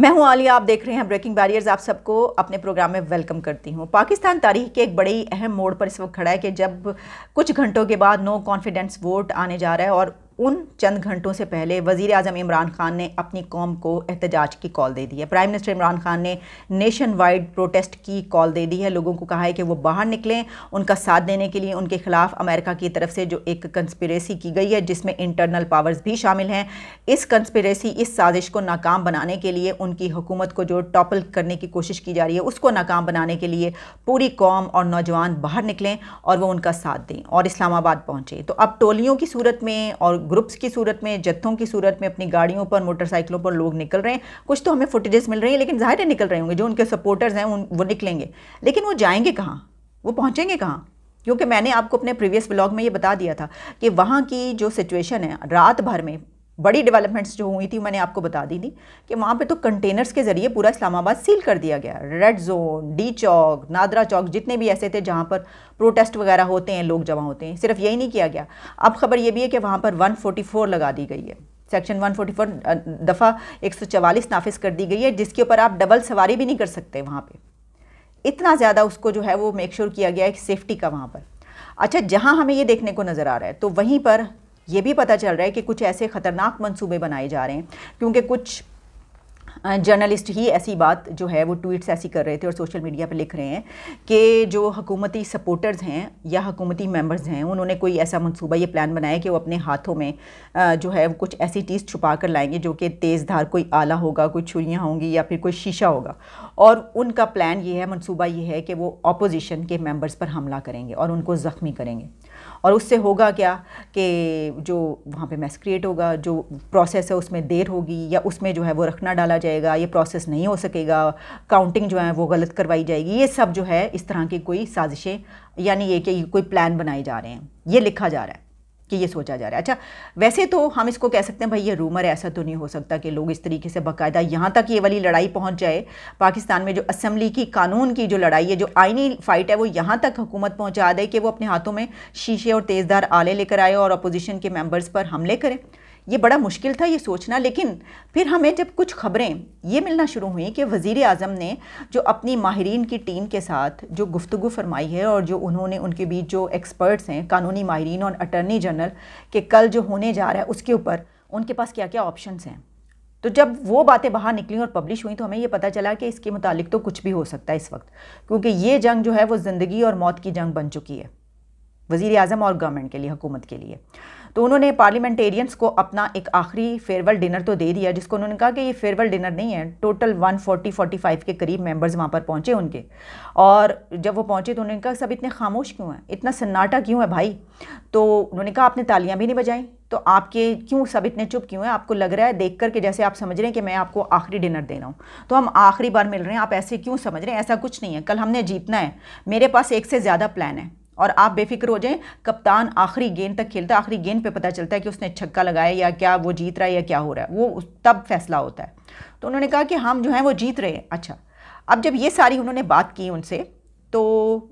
मैं हूं आलिया आप देख रहे हैं ब्रेकिंग बैरियर्स आप सबको अपने प्रोग्राम में वेलकम करती हूं पाकिस्तान तारीख के एक बड़े अहम मोड़ पर इस वक्त खड़ा है कि जब कुछ घंटों के बाद नो कॉन्फिडेंस वोट आने जा रहा है और उन चंद घंटों से पहले वजीर अजम इमरान खान ने अपनी कौम को एहतजाज की कॉल दे दी है प्राइम मिनिस्टर इमरान खान ने नेशन वाइड प्रोटेस्ट की कॉल दे दी है लोगों को कहा है कि वो बाहर निकलें उनका साथ देने के लिए उनके खिलाफ अमेरिका की तरफ से जो एक कंस्पिरेसी की गई है जिसमें इंटरनल पावर्स भी शामिल हैं इस कंस्परेसी इस साजिश को नाकाम बनाने के लिए उनकी हुकूमत को जो टॉपल करने की कोशिश की जा रही है उसको नाकाम बनाने के लिए पूरी कौम और नौजवान बाहर निकलें और वो उनका साथ दें और इस्लामाबाद पहुँचें तो अब टोलियों की सूरत में और ग्रुप्स की सूरत में जत्थों की सूरत में अपनी गाड़ियों पर मोटरसाइकिलों पर लोग निकल रहे हैं कुछ तो हमें फुटेजेस मिल रही है लेकिन ज़ाहिर निकल रहे होंगे जो उनके सपोर्टर्स हैं उन वो निकलेंगे लेकिन वो जाएंगे कहाँ वो पहुँचेंगे कहाँ क्योंकि मैंने आपको अपने प्रीवियस ब्लॉग में ये बता दिया था कि वहाँ की जो सिचुएशन है रात भर में बड़ी डेवलपमेंट्स जो हुई थी मैंने आपको बता दी थी कि वहाँ पे तो कंटेनर्स के ज़रिए पूरा इस्लामाबाद सील कर दिया गया red zone D Chowk NADRA Chowk जितने भी ऐसे थे जहाँ पर प्रोटेस्ट वगैरह होते हैं लोग जमा होते हैं सिर्फ यही नहीं किया गया अब खबर ये भी है कि वहाँ पर वन लगा दी गई है सेक्शन 144 दफ़ा 144 नाफिस कर दी गई है जिसके ऊपर आप डबल सवारी भी नहीं कर सकते वहाँ पे इतना ज़्यादा उसको जो है वो मेक श्योर sure किया गया है सेफ्टी का वहाँ पर अच्छा जहाँ हमें ये देखने को नज़र आ रहा है तो वहीं पर ये भी पता चल रहा है कि कुछ ऐसे ख़तरनाक मंसूबे बनाए जा रहे हैं क्योंकि कुछ जर्नलिस्ट ही ऐसी बात जो है वो ट्वीट्स ऐसी कर रहे थे और सोशल मीडिया पर लिख रहे हैं कि जो हकूमती सपोर्टर्स हैं या हकूमती मेंबर्स हैं उन्होंने कोई ऐसा मंसूबा ये प्लान बनाया कि वो अपने हाथों में जो है वो कुछ ऐसी चीज़ छुपा कर लाएंगे जो कि तेज़ धार कोई आला होगा कोई छुरियाँ होंगी या फिर कोई शीशा होगा और उनका प्लान ये है मनसूबा ये है कि वो अपोजिशन के मेम्बर्स पर हमला करेंगे और उनको ज़ख्मी करेंगे और उससे होगा क्या कि जो वहाँ पे मैस क्रिएट होगा जो प्रोसेस है उसमें देर होगी या उसमें जो है वो रखना डाला जाएगा ये प्रोसेस नहीं हो सकेगा काउंटिंग जो है वो गलत करवाई जाएगी ये सब जो है इस तरह की कोई साजिशें यानी ये कि कोई प्लान बनाए जा रहे हैं ये लिखा जा रहा है कि ये सोचा जा रहा है अच्छा वैसे तो हम इसको कह सकते हैं भाई ये रूमर ऐसा तो नहीं हो सकता कि लोग इस तरीके से बाकायदा यहाँ तक ये वाली लड़ाई पहुँच जाए पाकिस्तान में जो असम्बली की कानून की जो लड़ाई है जो आइनी फ़ाइट है वो यहाँ तक हुकूमत पहुँचा दे कि वो अपने हाथों में शीशे और तेज़दार आले लेकर आए और अपोजिशन के मेम्बर्स पर हमले करें ये बड़ा मुश्किल था ये सोचना लेकिन फिर हमें जब कुछ खबरें ये मिलना शुरू हुई कि वज़ी अजम ने जो अपनी माहरीन की टीम के साथ जो गुफ्तु फरमाई है और जो उन्होंने उनके बीच जो एक्सपर्ट्स हैं कानूनी माहरीन और अटर्नी जनरल के कल जो होने जा रहा है उसके ऊपर उनके पास क्या क्या ऑप्शन हैं तो जब वो बातें बाहर निकली और पब्लिश हुई तो हमें ये पता चला कि इसके मुतालिक तो कुछ भी हो सकता है इस वक्त क्योंकि ये जंग जो है वो ज़िंदगी और मौत की जंग बन चुकी है वज़ी अजम और गवर्नमेंट के लिए हुकूमत के लिए तो उन्होंने पार्लियामेंटेरियंस को अपना एक आखिरी फेयरवेल डिनर तो दे दिया जिसको उन्होंने कहा कि ये फेयरवेल डिनर नहीं है टोटल 140 45 के करीब मेंबर्स वहाँ पर पहुँचे उनके और जब वो पहुँचे तो उन्होंने कहा सब इतने खामोश क्यों हैं इतना सन्नाटा क्यों है भाई तो उन्होंने कहा आपने तालियाँ भी नहीं बजाई तो आपके क्यों सब इतने चुप क्यों हैं आपको लग रहा है देख कर के जैसे आप समझ रहे हैं कि मैं आपको आखिरी डिनर दे रहा हूँ तो हम आखिरी बार मिल रहे हैं आप ऐसे क्यों समझ रहे हैं ऐसा कुछ नहीं है कल हमने जीतना है मेरे पास एक से ज़्यादा प्लान है और आप बेफिक्र हो जाएं कप्तान आखिरी गेंद तक खेलता है आखिरी गेंद पे पता चलता है कि उसने छक्का लगाया या क्या वो जीत रहा है या क्या हो रहा है वो तब फैसला होता है तो उन्होंने कहा कि हम जो हैं वो जीत रहे हैं अच्छा अब जब ये सारी उन्होंने बात की उनसे तो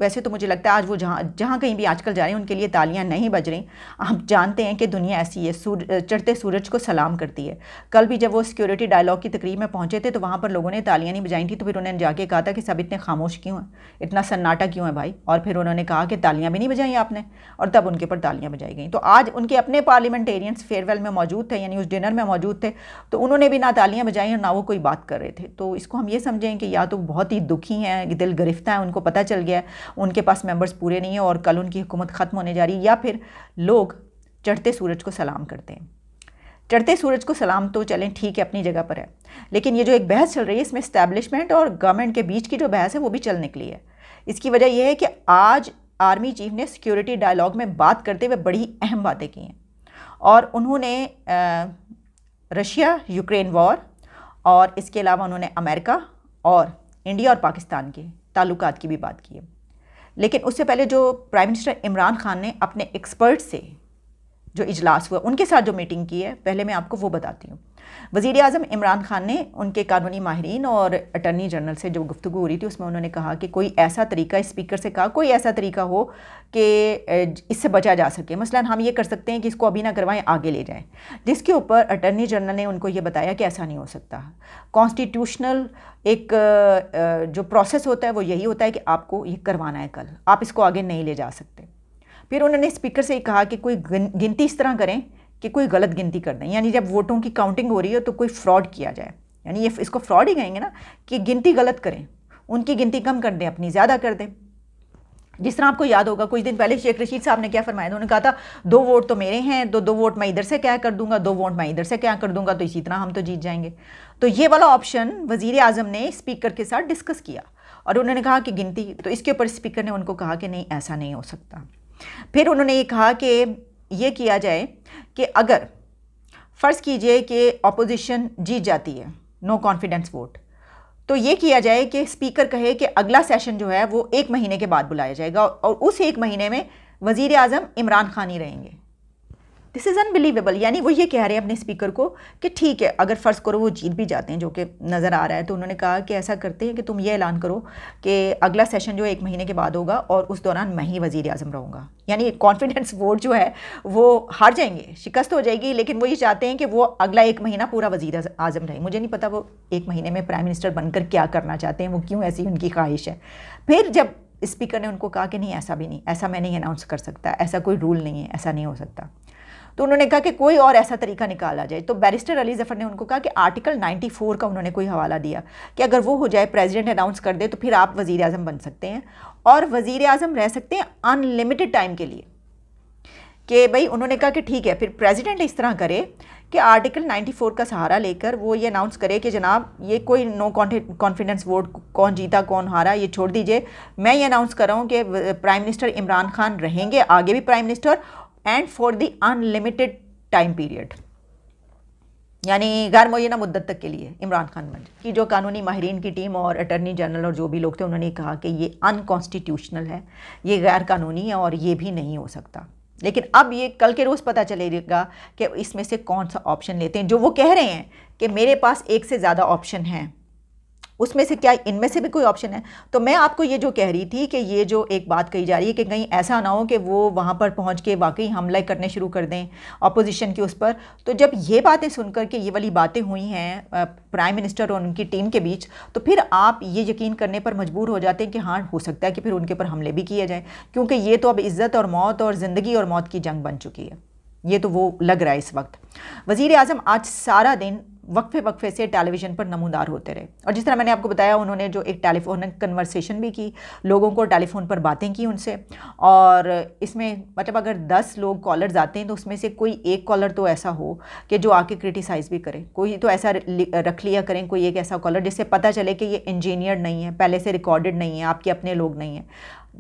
वैसे तो मुझे लगता है आज वो जहाँ जहाँ कहीं भी आजकल जा रहे हैं उनके लिए तालियां नहीं बज रही हम जानते हैं कि दुनिया ऐसी है सूर चढ़ते सूरज को सलाम करती है कल भी जब वो सिक्योरिटी डायलॉग की तकरीब में पहुँचे थे तो वहाँ पर लोगों ने तालियां नहीं बजाई थी तो फिर उन्होंने जाके कहा था कि सब इतने खामोश क्यों हैं इतना सन्नाटा क्यों है भाई और फिर उन्होंने कहा कि तालियाँ भी नहीं बजाई आपने और तब उनके ऊपर तालियाँ बजाई गई तो आज उनके अपने पार्लियामेंटेरियंस फेयरवेल में मौजूद थे यानी उस डिनर में मौजूद थे तो उन्होंने भी ना तालियाँ बजाई और ना वो कोई बात कर रहे थे तो इसको हम ये समझें कि या तो बहुत ही दुखी हैं दिल गिरफ्तार हैं उनको पता चल गया है उनके पास मेंबर्स पूरे नहीं है और कल उनकी हुकूमत ख़त्म होने जा रही है या फिर लोग चढ़ते सूरज को सलाम करते हैं चढ़ते सूरज को सलाम तो चलें ठीक है अपनी जगह पर है लेकिन ये जो एक बहस चल रही है इसमें इस्टेबलिशमेंट और गवर्नमेंट के बीच की जो बहस है वो भी चल निकली है इसकी वजह यह है कि आज आर्मी चीफ ने सिक्योरिटी डायलॉग में बात करते हुए बड़ी अहम बातें की हैं और उन्होंने रशिया यूक्रेन वॉर और इसके अलावा उन्होंने अमेरिका और इंडिया और पाकिस्तान की ताल्लुक की भी बात की है लेकिन उससे पहले जो प्राइम मिनिस्टर इमरान खान ने अपने एक्सपर्ट से जो इजलास हुआ उनके साथ जो मीटिंग की है पहले मैं आपको वो बताती हूँ वज़ी अजम इमरान खान ने उनके कानूनी माहरीन और अटर्नी जनरल से जो गुफ्तु हो रही थी उसमें उन्होंने कहा कि कोई ऐसा तरीका स्पीकर से कहा कोई ऐसा तरीका हो कि इससे बचा जा सके मसलन हम ये कर सकते हैं कि इसको अभी ना करवाएं आगे ले जाएं जिसके ऊपर अटर्नी जनरल ने उनको ये बताया कि ऐसा नहीं हो सकता कॉन्स्टिट्यूशनल एक जो प्रोसेस होता है वो यही होता है कि आपको ये करवाना है कल आप इसको आगे नहीं ले जा सकते फिर उन्होंने स्पीकर से ही कहा कि कोई गिनती इस तरह करें कि कोई गलत गिनती कर दें यानी जब वोटों की काउंटिंग हो रही हो तो कोई फ्रॉड किया जाए यानी ये इसको फ्रॉड ही कहेंगे ना कि गिनती गलत करें उनकी गिनती कम कर दें अपनी ज़्यादा कर दें जिस तरह आपको याद होगा कुछ दिन पहले शेख रशीद साहब ने क्या फरमाया उन्होंने कहा था दो वोट तो मेरे हैं तो दो वोट मैं इधर से क्या कर दूंगा दो वोट मैं इधर से क्या कर दूंगा तो इसी तरह हम तो जीत जाएंगे तो ये वाला ऑप्शन वजीर अजम ने स्पीकर के साथ डिस्कस किया और उन्होंने कहा कि गिनती तो इसके ऊपर स्पीकर ने उनको कहा कि नहीं ऐसा नहीं हो सकता फिर उन्होंने ये कहा कि ये किया जाए कि अगर फ़र्ज़ कीजिए कि अपोजिशन जीत जाती है नो कॉन्फिडेंस वोट तो ये किया जाए कि स्पीकर कहे कि अगला सेशन जो है वो एक महीने के बाद बुलाया जाएगा और उस एक महीने में वज़ी अजम इमरान खान ही रहेंगे दिस इज़ अनबिलीवेबल यानी वो ये कह रहे हैं अपने स्पीकर को कि ठीक है अगर फ़र्ज़ करो वो जीत भी जाते हैं जो कि नज़र आ रहा है तो उन्होंने कहा कि ऐसा करते हैं कि तुम ये ऐलान करो कि अगला सेशन जो एक महीने के बाद होगा और उस दौरान मैं ही वज़ी अजम रहूँगा यानी कॉन्फिडेंस वोट जो है वो हार जाएंगे शिकस्त हो जाएगी लेकिन वो ये चाहते हैं कि वो अगला एक महीना पूरा वज़ी अजम रहे मुझे नहीं पता वो एक महीने में प्राइम मिनिस्टर बनकर क्या करना चाहते हैं वो क्यों ऐसी उनकी ख्वाहिश है फिर जब स्पीकर ने उनको कहा कि नहीं ऐसा भी नहीं ऐसा मैं नहीं अनाउंस कर सकता ऐसा कोई रूल नहीं है ऐसा नहीं हो सकता तो उन्होंने कहा कि कोई और ऐसा तरीका निकाला जाए तो बैरिस्टर अली जफ़र ने उनको कहा कि आर्टिकल 94 का उन्होंने कोई हवाला दिया कि अगर वो हो जाए प्रेसिडेंट अनाउंस कर दे तो फिर आप वज़ी अजम बन सकते हैं और वज़ी अजम रह सकते हैं अनलिमिटेड टाइम के लिए कि भाई उन्होंने कहा कि ठीक है फिर प्रेजिडेंट इस तरह करे कि आर्टिकल नाइन्टी का सहारा लेकर वो ये अनाउंस करे कि जनाब ये कोई नो कॉन्फिडेंस वोट कौन जीता कौन हारा ये छोड़ दीजिए मैं ये अनाउंस कर रहा हूँ कि प्राइम मिनिस्टर इमरान खान रहेंगे आगे भी prime minister and for the unlimited time period यानी गैर मुना मुद्दत तक के लिए इमरान खान मंच की जो कानूनी माहरीन की टीम और अटर्नी जनरल और जो भी लोग थे उन्होंने कहा कि ये अनकॉन्स्टिट्यूशनल है ये गैर कानूनी है और ये भी नहीं हो सकता लेकिन अब ये कल के रोज़ पता चलेगा कि इसमें से कौन सा ऑप्शन लेते हैं जो वो कह रहे हैं कि मेरे पास एक से ज़्यादा ऑप्शन हैं उसमें से क्या इनमें से भी कोई ऑप्शन है तो मैं आपको ये जो कह रही थी कि ये जो एक बात कही जा रही है कि कहीं ऐसा ना हो कि वो वहाँ पर पहुँच के वाकई हमला करने शुरू कर दें अपोजिशन की उस पर तो जब ये बातें सुनकर के ये वाली बातें हुई हैं प्राइम मिनिस्टर और उनकी टीम के बीच तो फिर आप ये यकीन करने पर मजबूर हो जाते हैं कि हाँ हो सकता है कि फिर उनके ऊपर हमले भी किए जाएँ क्योंकि ये तो अब इज़्ज़त और मौत और ज़िंदगी और मौत की जंग बन चुकी है ये तो वो लग रहा है इस वक्त वज़ी अजम आज सारा दिन वक्फे वक्फे से टेलीविज़न पर नमूदार होते रहे और जिस तरह मैंने आपको बताया उन्होंने जो एक टेलीफोन कन्वर्सेशन भी की लोगों को टेलीफोन पर बातें की उनसे और इसमें मतलब अगर दस लोग कॉलर्स आते हैं तो उसमें से कोई एक कॉलर तो ऐसा हो कि जो आके क्रिटिसाइज़ भी करे कोई तो ऐसा रख लिया करें कोई एक ऐसा कॉलर जिससे पता चले कि ये इंजीनियर नहीं है पहले से रिकॉर्डेड नहीं है आपके अपने लोग नहीं हैं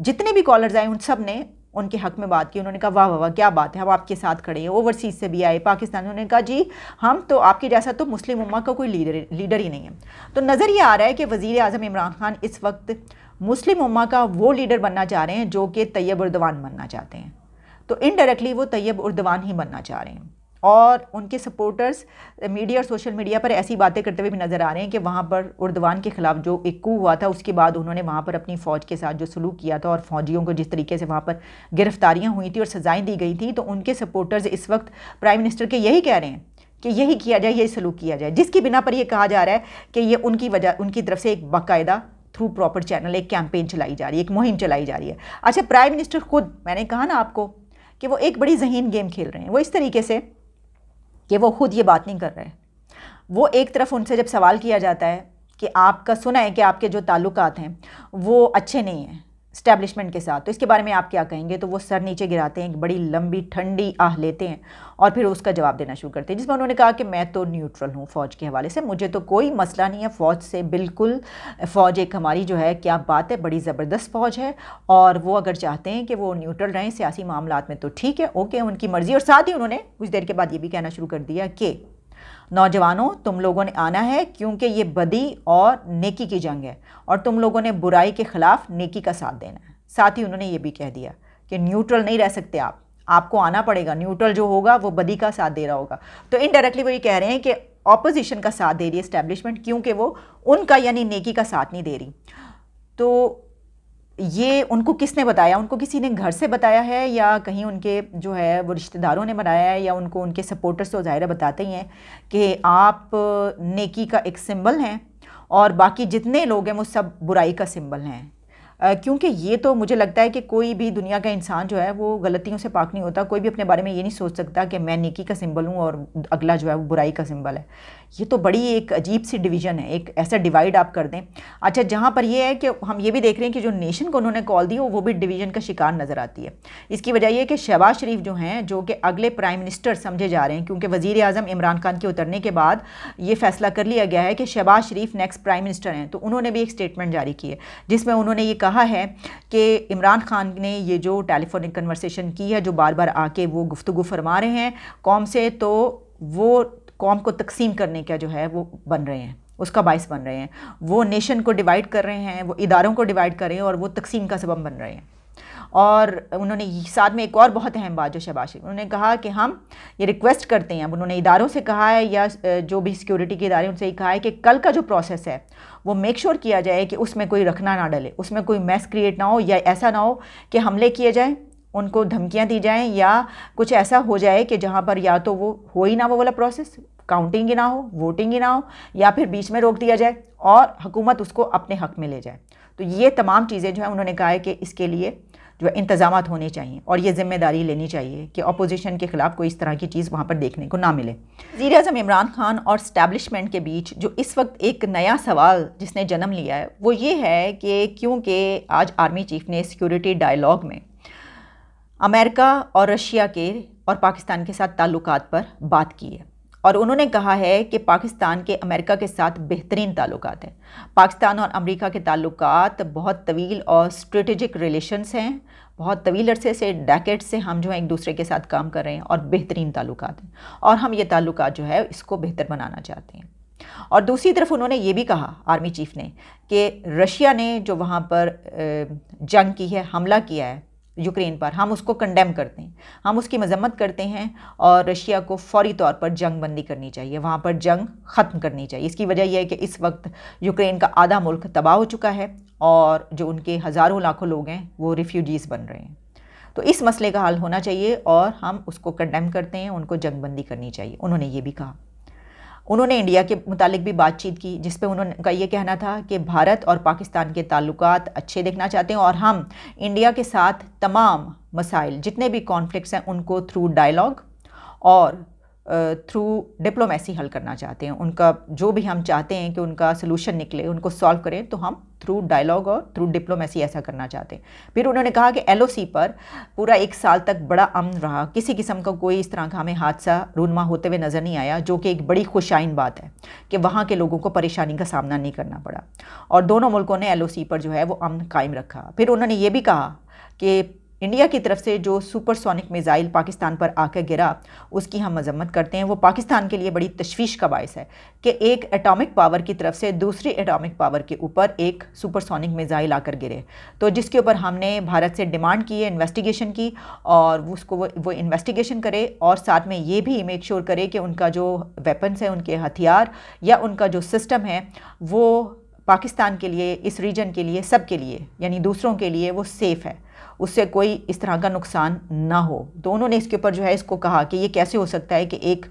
जितने भी कॉलर्स आए उन सब ने उनके हक में बात की उन्होंने कहा वाह वाह क्या बात है हम आपके साथ खड़े हैं ओवरसीज से भी आए पाकिस्तान उन्होंने कहा जी हम तो आपके जैसा तो मुस्लिम उम्मा का कोई लीडर लीडर ही नहीं है तो नज़र ये आ रहा है कि वज़ी अजम इमरान खान इस वक्त मुस्लिम उम्मा का वो लीडर बनना चाह रहे हैं जो कि तैयब उर्दवान बनना चाहते हैं तो इनडायरेक्टली वो तैयब उर्दवान ही बनना चाह रहे हैं और उनके सपोर्टर्स मीडिया और सोशल मीडिया पर ऐसी बातें करते हुए भी नज़र आ रहे हैं कि वहाँ पर उर्दवान के ख़िलाफ़ जो एक कू हुआ था उसके बाद उन्होंने वहाँ पर अपनी फ़ौज के साथ जो सलूक किया था और फौजियों को जिस तरीके से वहाँ पर गिरफ़्तारियाँ हुई थी और सज़ाएँ दी गई थी तो उनके सपोर्टर्स इस वक्त प्राइम मिनिस्टर के यही कह रहे हैं कि यही किया जाए यही सलूक किया जाए जिसकी बिना पर यह कहा जा रहा है कि ये उनकी वजह उनकी तरफ से एक बाकायदा थ्रू प्रॉपर चैनल एक कैंपेन चलाई जा रही है एक मुहिम चलाई जा रही है अच्छा प्राइम मिनिस्टर खुद मैंने कहा ना आपको कि वो एक बड़ी जहीन गेम खेल रहे हैं वो इस तरीके से कि वो खुद ये बात नहीं कर रहे वो एक तरफ उनसे जब सवाल किया जाता है कि आपका सुना है कि आपके जो ताल्लुकात हैं वो अच्छे नहीं हैं स्टैब्लिशमेंट के साथ तो इसके बारे में आप क्या कहेंगे तो वो सर नीचे गिराते हैं एक बड़ी लंबी ठंडी आह लेते हैं और फिर उसका जवाब देना शुरू करते हैं जिसमें उन्होंने कहा कि मैं तो न्यूट्रल हूँ फ़ौज के हवाले से मुझे तो कोई मसला नहीं है फ़ौज से बिल्कुल फ़ौज एक हमारी जो है क्या बात है बड़ी ज़बरदस्त फ़ौज है और वो अगर चाहते हैं कि वो न्यूट्रल रहें सियासी मामला में तो ठीक है ओके उनकी मर्ज़ी और साथ ही उन्होंने कुछ देर के बाद ये भी कहना शुरू कर दिया कि नौजवानों तुम लोगों ने आना है क्योंकि ये बदी और नेकी की जंग है और तुम लोगों ने बुराई के ख़िलाफ़ नेकी का साथ देना है साथ ही उन्होंने ये भी कह दिया कि न्यूट्रल नहीं रह सकते आप आपको आना पड़ेगा न्यूट्रल जो होगा वो बदी का साथ दे रहा होगा तो इनडायरेक्टली वो ये कह रहे हैं कि ऑपोजिशन का साथ दे रही है इस्टेब्लिशमेंट क्योंकि वो उनका यानी नेकी का साथ नहीं दे रही तो ये उनको किसने बताया उनको किसी ने घर से बताया है या कहीं उनके जो है वो रिश्तेदारों ने बनाया है या उनको उनके सपोर्टर्स तो ज़ाहिर बताते ही हैं कि आप नेकी का एक सिंबल हैं और बाकी जितने लोग हैं वो सब बुराई का सिंबल हैं क्योंकि ये तो मुझे लगता है कि कोई भी दुनिया का इंसान जो है वो गलतियों से पाक नहीं होता कोई भी अपने बारे में ये नहीं सोच सकता कि मैं नेकी का सिंबल हूँ और अगला जो है वो बुराई का सिंबल है ये तो बड़ी एक अजीब सी डिवीज़न है एक ऐसा डिवाइड आप कर दें अच्छा जहाँ पर यह है कि हम ये भी देख रहे हैं कि जो नेशन को उन्होंने कॉल दी वो भी डिवीज़न का शिकार नज़र आती है इसकी वजह यह कि शहबाज शरीफ जो हैं जो कि अगले प्राइम मिनिस्टर समझे जा रहे हैं क्योंकि वजीर अजम इमरान खान के उतरने के बाद ये फैसला कर लिया गया है कि Shahbaz Sharif next prime minister हैं तो उन्होंने भी एक स्टेटमेंट जारी की है जिसमें उन्होंने ये कहा कहा है कि इमरान खान ने ये जो टेलीफोनिक कन्वर्सेशन की है जो बार बार आके वो गुफ्तु फरमा रहे हैं कौम से तो वो कौम को तकसीम करने का जो है वो बन रहे हैं उसका बायस बन रहे हैं वो नेशन को डिवाइड कर रहे हैं वो इदारों को डिवाइड कर रहे हैं और वो तकसीम का सबब बन रहे हैं और उन्होंने साथ में एक और बहुत अहम बात जो शहबाज शरीफ उन्होंने कहा कि हम ये रिक्वेस्ट करते हैं अब उन्होंने इदारों से कहा है या जो भी सिक्योरिटी के इदारे उनसे ही कहा है कि कल का जो प्रोसेस है वो मेक श्योर sure किया जाए कि उसमें कोई रखना ना डले उसमें कोई मैस क्रिएट ना हो या ऐसा ना हो कि हमले किए जाएँ उनको धमकियाँ दी जाएँ या कुछ ऐसा हो जाए कि जहाँ पर या तो वो हो ही ना वो वाला प्रोसेस काउंटिंग ही ना हो वोटिंग ही ना हो या फिर बीच में रोक दिया जाए और हुकूमत उसको अपने हक में ले जाए तो ये तमाम चीज़ें जो है उन्होंने कहा है कि इसके लिए जो इंतजाम होने चाहिए और ये जिम्मेदारी लेनी चाहिए कि अपोजिशन के ख़िलाफ़ कोई इस तरह की चीज़ वहाँ पर देखने को ना मिले वजी अजम इमरान खान और स्टैब्लिशमेंट के बीच जो इस वक्त एक नया सवाल जिसने जन्म लिया है वो ये है कि क्योंकि आज आर्मी चीफ ने सिक्योरिटी डायलॉग में अमेरिका और रशिया के और पाकिस्तान के साथ ताल्लुक पर बात की है और उन्होंने कहा है कि पाकिस्तान के अमेरिका के साथ बेहतरीन ताल्लुक हैं पाकिस्तान और अमेरिका के ताल्लुक बहुत तवील और स्ट्रेटजिक रिलेशंस हैं बहुत तवील अरसे से डैकेट से हम जो है एक दूसरे के साथ काम कर रहे हैं और बेहतरीन ताल्लुक हैं और हम ये ताल्लुक जो है इसको बेहतर बनाना चाहते हैं और दूसरी तरफ उन्होंने ये भी कहा आर्मी चीफ ने कि रशिया ने जो वहाँ पर जंग की है हमला किया है यूक्रेन पर हम उसको कंडेम करते हैं हम उसकी मजम्मत करते हैं और रशिया को फौरी तौर पर जंग बंदी करनी चाहिए वहाँ पर जंग ख़त्म करनी चाहिए इसकी वजह यह है कि इस वक्त यूक्रेन का आधा मुल्क तबाह हो चुका है और जो उनके हज़ारों लाखों लोग हैं वो रिफ्यूजीज़ बन रहे हैं तो इस मसले का हल होना चाहिए और हम उसको कंडेम करते हैं उनको जंगबंदी करनी चाहिए उन्होंने ये भी कहा उन्होंने इंडिया के मुतालिक भी बातचीत की जिस पे उन्होंने का ये कहना था कि भारत और पाकिस्तान के ताल्लुक अच्छे देखना चाहते हैं और हम इंडिया के साथ तमाम मसाइल जितने भी कॉन्फ्लिक्ट हैं उनको थ्रू डायलॉग और थ्रू डिप्लोमेसी हल करना चाहते हैं उनका जो भी हम चाहते हैं कि उनका सलूशन निकले उनको सॉल्व करें तो हम थ्रू डायलॉग और थ्रू डिप्लोमेसी ऐसा करना चाहते हैं फिर उन्होंने कहा कि एलओसी पर पूरा एक साल तक बड़ा अमन रहा किसी किस्म का कोई इस तरह का हमें हादसा रूनमा होते हुए नज़र नहीं आया जो कि एक बड़ी खुशाइन बात है कि वहाँ के लोगों को परेशानी का सामना नहीं करना पड़ा और दोनों मुल्कों ने एल पर जो है वो अमन कायम रखा फिर उन्होंने ये भी कहा कि इंडिया की तरफ से जो सुपरसोनिक मिज़ाइल पाकिस्तान पर आकर गिरा उसकी हम मजम्मत करते हैं वो पाकिस्तान के लिए बड़ी तशवीश का बायस है कि एक एटॉमिक पावर की तरफ से दूसरी एटॉमिक पावर के ऊपर एक सुपरसोनिक मिज़ाइल आकर गिरे तो जिसके ऊपर हमने भारत से डिमांड की है इन्वेस्टिगेशन की और उसको वो, वो इन्वेस्टिगेशन करे और साथ में ये भी मेक श्योर करे कि उनका जो वेपन्स हैं उनके हथियार या उनका जो सिस्टम है वो पाकिस्तान के लिए इस रीजन के लिए सब के लिए यानी दूसरों के लिए वो सेफ़ है उससे कोई इस तरह का नुकसान ना हो तो उन्होंने इसके ऊपर जो है इसको कहा कि ये कैसे हो सकता है कि एक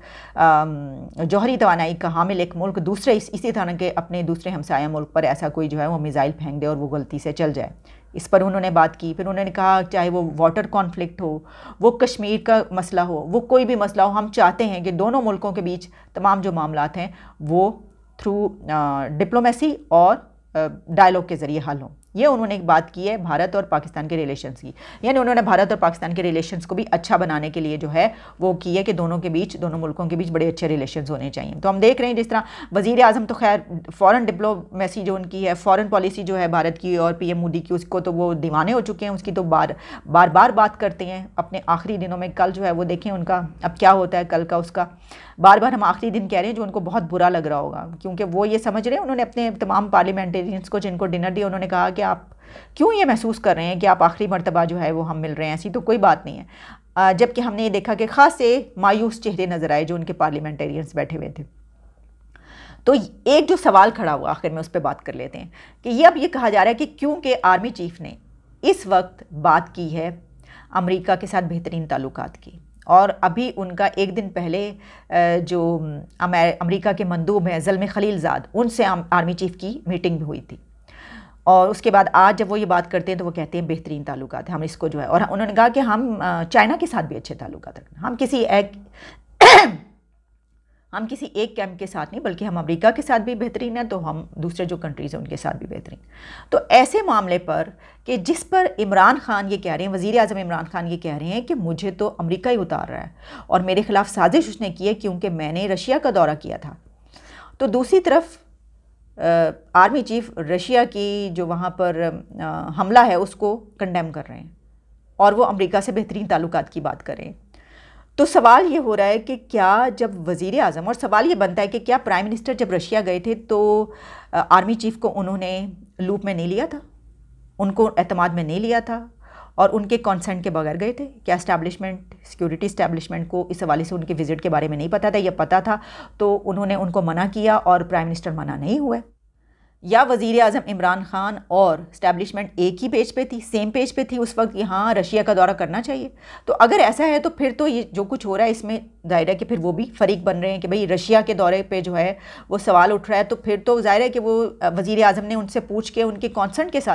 जौहरी तोानाई का हामिल एक मुल्क दूसरे इस, इसी तरह के अपने दूसरे हमसाया मुल्क पर ऐसा कोई जो है वो मिज़ाइल फेंक दे और वो गलती से चल जाए इस पर उन्होंने बात की फिर उन्होंने कहा चाहे वो वाटर कॉन्फ्लिक्ट हो वो कश्मीर का मसला हो वो कोई भी मसला हो हम चाहते हैं कि दोनों मुल्कों के बीच तमाम जो मामला हैं वो थ्रू डिप्लोमेसी और डायलॉग के ज़रिए हल हों ये उन्होंने एक बात की है भारत और पाकिस्तान के रिलेशंस की यानी उन्होंने भारत और पाकिस्तान के रिलेशंस को भी अच्छा बनाने के लिए जो है वो की है कि दोनों के बीच दोनों मुल्कों के बीच बड़े अच्छे रिलेशन होने चाहिए तो हम देख रहे हैं जिस तरह वजीर अजम तो खैर फ़ॉरन डिप्लोमेसी जो उनकी है फ़ॉरन पॉलिसी जो है भारत की और पी मोदी की उसको तो वो दीवाने हो चुके हैं उसकी तो बार बार बार बात करते हैं अपने आखिरी दिनों में कल जो है वो देखें उनका अब क्या होता है कल का उसका बार बार हम आखिरी दिन कह रहे हैं जो उनको बहुत बुरा लग रहा होगा क्योंकि वो ये समझ रहे हैं उन्होंने अपने तमाम पार्लियामेंटेरियंस को जिनको डिनर दिया उन्होंने कहा कि आप क्यों ये महसूस कर रहे हैं कि आप आखिरी मरतबा जो है वो हम मिल रहे हैं ऐसी तो कोई बात नहीं है जबकि हमने ये देखा कि ख़ास से मायूस चेहरे नज़र आए जो उनके पार्लियामेंटेरियंस बैठे हुए थे तो एक जो सवाल खड़ा हुआ आखिर में उस पर बात कर लेते हैं कि ये अब ये कहा जा रहा है कि क्योंकि आर्मी चीफ ने इस वक्त बात की है अमेरिका के साथ बेहतरीन ताल्लुक की और अभी उनका एक दिन पहले जो अमेरिका के मंदूब हैं जलम खलीलजाद उनसे आर्मी चीफ की मीटिंग भी हुई थी और उसके बाद आज जब वो ये बात करते हैं तो वो कहते हैं बेहतरीन ताल्लुक है हम इसको जो है और उन्होंने कहा कि हम चाइना के साथ भी अच्छे ताल्लुक रखना हम किसी एक हम किसी एक कैम्प के साथ नहीं बल्कि हम अमेरिका के साथ भी बेहतरीन हैं तो हम दूसरे जो कंट्रीज़ हैं उनके साथ भी बेहतरीन तो ऐसे मामले पर कि जिस पर इमरान खान ये कह रहे हैं वज़ी अजम इमरान खान ये कह रहे हैं कि मुझे तो अमेरिका ही उतार रहा है और मेरे ख़िलाफ़ साजिश उसने की है क्योंकि मैंने रशिया का दौरा किया था तो दूसरी तरफ आर्मी चीफ रशिया की जो वहाँ पर आ, हमला है उसको कंडेम कर रहे हैं और वो अमेरिका से बेहतरीन ताल्लुक की बात करें तो सवाल ये हो रहा है कि क्या जब वज़ी अजम और सवाल ये बनता है कि क्या प्राइम मिनिस्टर जब रशिया गए थे तो आर्मी चीफ़ को उन्होंने लूप में नहीं लिया था उनको अतमाद में नहीं लिया था और उनके कंसेंट के बगैर गए थे क्या इस्टेब्लिशमेंट सिक्योरिटी इस्टेब्लिशमेंट को इस हवाले से उनके विज़िट के बारे में नहीं पता था या पता था तो उन्होंने उनको मना किया और प्राइम मिनिस्टर मना नहीं हुए या वज़ी अजम इमरान ख़ान और स्टैब्लिशमेंट एक ही पेज पे थी सेम पेज पे थी उस वक्त यहाँ रशिया का दौरा करना चाहिए तो अगर ऐसा है तो फिर तो ये जो कुछ हो रहा है इसमें ज़ाहिर है कि फिर वो भी फरीक बन रहे हैं कि भाई रशिया के दौरे पे जो है वो सवाल उठ रहा है तो फिर तो ज़ाहिर है कि वो वज़ी अजम ने उनसे पूछ के उनके कॉन्सेंट के साथ